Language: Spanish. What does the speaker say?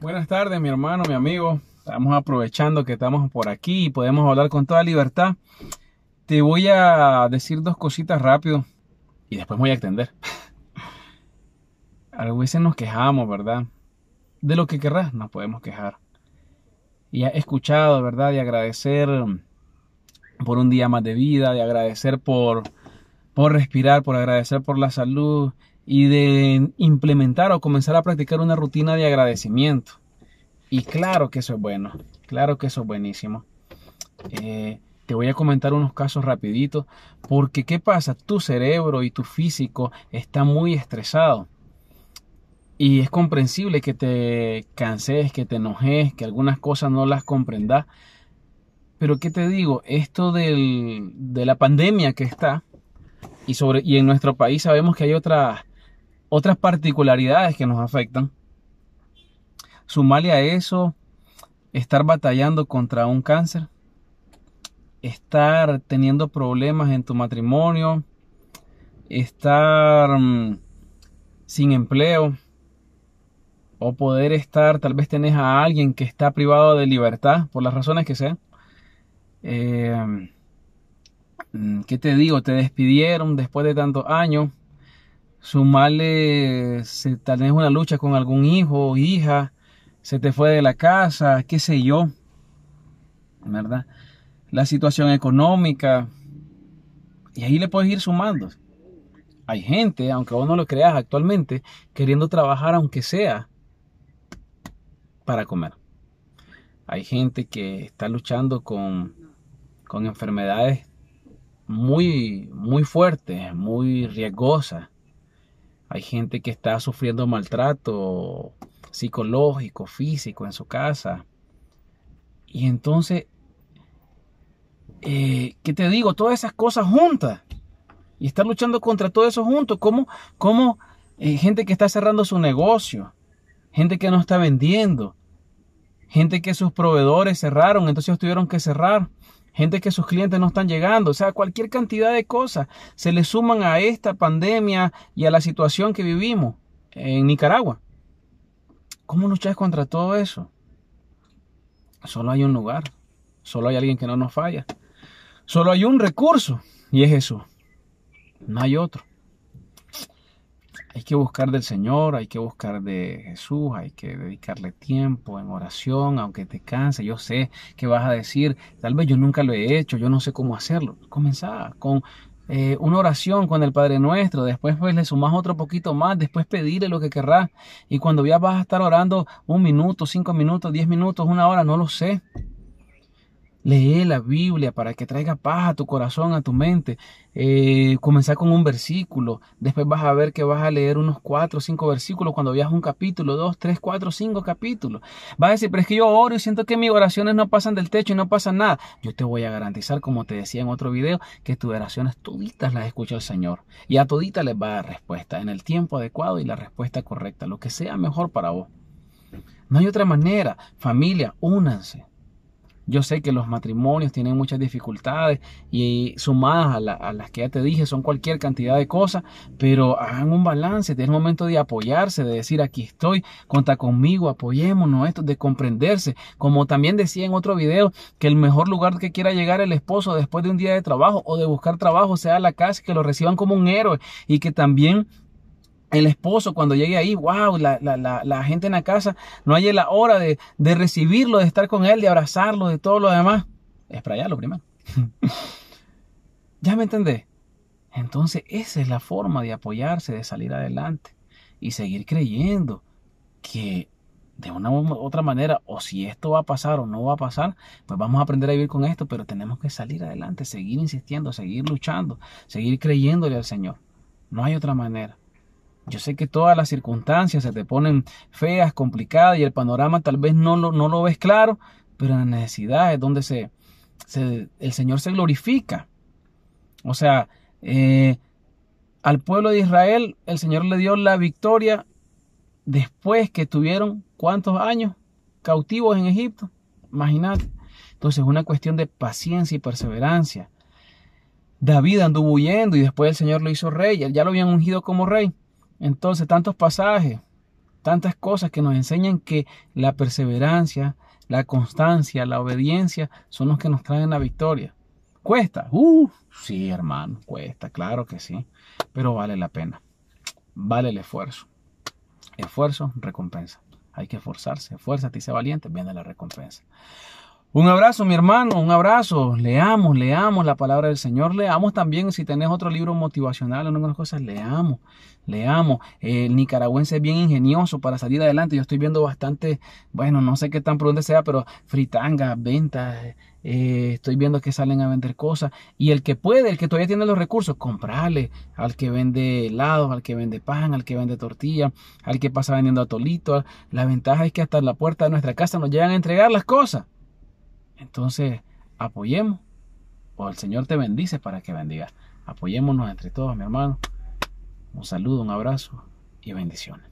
Buenas tardes, mi hermano, mi amigo. Estamos aprovechando que estamos por aquí y podemos hablar con toda libertad. Te voy a decir dos cositas rápido y después voy a extender. a veces nos quejamos, ¿verdad? De lo que querrás nos podemos quejar. Y escuchado, ¿verdad? De agradecer um, por un día más de vida, de agradecer por, por respirar, por agradecer por la salud y de implementar o comenzar a practicar una rutina de agradecimiento. Y claro que eso es bueno, claro que eso es buenísimo. Eh, te voy a comentar unos casos rapiditos, porque ¿qué pasa? Tu cerebro y tu físico está muy estresado. Y es comprensible que te canses, que te enojes, que algunas cosas no las comprendas. Pero ¿qué te digo? Esto de la pandemia que está, y, sobre, y en nuestro país sabemos que hay otras otras particularidades que nos afectan. Sumarle a eso, estar batallando contra un cáncer, estar teniendo problemas en tu matrimonio, estar mm, sin empleo o poder estar, tal vez tenés a alguien que está privado de libertad por las razones que sean. Eh, mm, ¿Qué te digo? Te despidieron después de tantos años sumarle, si tal vez una lucha con algún hijo o hija, se te fue de la casa, qué sé yo, ¿verdad? La situación económica, y ahí le puedes ir sumando. Hay gente, aunque vos no lo creas actualmente, queriendo trabajar aunque sea para comer. Hay gente que está luchando con, con enfermedades muy, muy fuertes, muy riesgosas hay gente que está sufriendo maltrato psicológico, físico en su casa. Y entonces, eh, ¿qué te digo? Todas esas cosas juntas. Y estar luchando contra todo eso juntos. Como, como eh, gente que está cerrando su negocio. Gente que no está vendiendo. Gente que sus proveedores cerraron, entonces tuvieron que cerrar gente que sus clientes no están llegando, o sea, cualquier cantidad de cosas se le suman a esta pandemia y a la situación que vivimos en Nicaragua. ¿Cómo luchas contra todo eso? Solo hay un lugar, solo hay alguien que no nos falla, solo hay un recurso y es eso. No hay otro. Hay que buscar del Señor, hay que buscar de Jesús, hay que dedicarle tiempo en oración, aunque te canse. Yo sé que vas a decir, tal vez yo nunca lo he hecho, yo no sé cómo hacerlo. Comenzá con eh, una oración con el Padre Nuestro, después pues le sumás otro poquito más, después pedirle lo que querrás. Y cuando ya vas a estar orando un minuto, cinco minutos, diez minutos, una hora, no lo sé. Lee la Biblia para que traiga paz a tu corazón, a tu mente. Eh, comenzar con un versículo. Después vas a ver que vas a leer unos cuatro o cinco versículos cuando veas un capítulo, dos, tres, cuatro, cinco capítulos. Vas a decir, pero es que yo oro y siento que mis oraciones no pasan del techo y no pasa nada. Yo te voy a garantizar, como te decía en otro video, que tus oraciones toditas las escucha el Señor. Y a toditas les va a dar respuesta en el tiempo adecuado y la respuesta correcta, lo que sea mejor para vos. No hay otra manera. Familia, únanse. Yo sé que los matrimonios tienen muchas dificultades y sumadas a, las que ya te dije son cualquier cantidad de cosas, pero hagan un balance, es momento de apoyarse, de decir aquí estoy, cuenta conmigo, apoyémonos, esto de comprenderse. Como también decía en otro video, que el mejor lugar que quiera llegar el esposo después de un día de trabajo o de buscar trabajo sea la casa, que lo reciban como un héroe y que también el esposo cuando llegue ahí, wow, la, gente en la casa no hay la hora de, de, recibirlo, de estar con él, de abrazarlo, de todo lo demás. Es para allá lo primero. ¿Ya me entendés? Entonces esa es la forma de apoyarse, de salir adelante y seguir creyendo que de una u otra manera, o si esto va a pasar o no va a pasar, pues vamos a aprender a vivir con esto, pero tenemos que salir adelante, seguir insistiendo, seguir luchando, seguir creyéndole al Señor. No hay otra manera. Yo sé que todas las circunstancias se te ponen feas, complicadas y el panorama tal vez no lo, ves claro, pero la necesidad es donde el Señor se glorifica. O sea, eh, al pueblo de Israel el Señor le dio la victoria después que tuvieron cuántos años cautivos en Egipto. Imagínate. Entonces es una cuestión de paciencia y perseverancia. David anduvo huyendo y después el Señor lo hizo rey. Ya lo habían ungido como rey. Entonces, tantos pasajes, tantas cosas que nos enseñan que la perseverancia, la constancia, la obediencia son los que nos traen la victoria. Cuesta, uh, sí, hermano, cuesta, claro que sí, pero vale la pena, vale el esfuerzo. Esfuerzo, recompensa. Hay que esforzarse, esfuérzate y sé valiente, viene la recompensa. Un abrazo, mi hermano, un abrazo. Leamos, leamos la palabra del Señor. Leamos también, si tenés otro libro motivacional o algunas cosas, leamos, leamos. El nicaragüense es bien ingenioso para salir adelante. Yo estoy viendo bastante, bueno, no sé qué tan prudente sea, pero fritangas, ventas. Eh, estoy viendo que salen a vender cosas. Y el que puede, el que todavía tiene los recursos, comprarle al que vende helados, al que vende pan, al que vende tortilla, al que pasa vendiendo atolitos. La ventaja es que hasta la puerta de nuestra casa nos llegan a entregar las cosas. Entonces, apoyemos. O el Señor te bendice para que bendiga. Apoyémonos entre todos, mi hermano. Un saludo, un abrazo y bendiciones.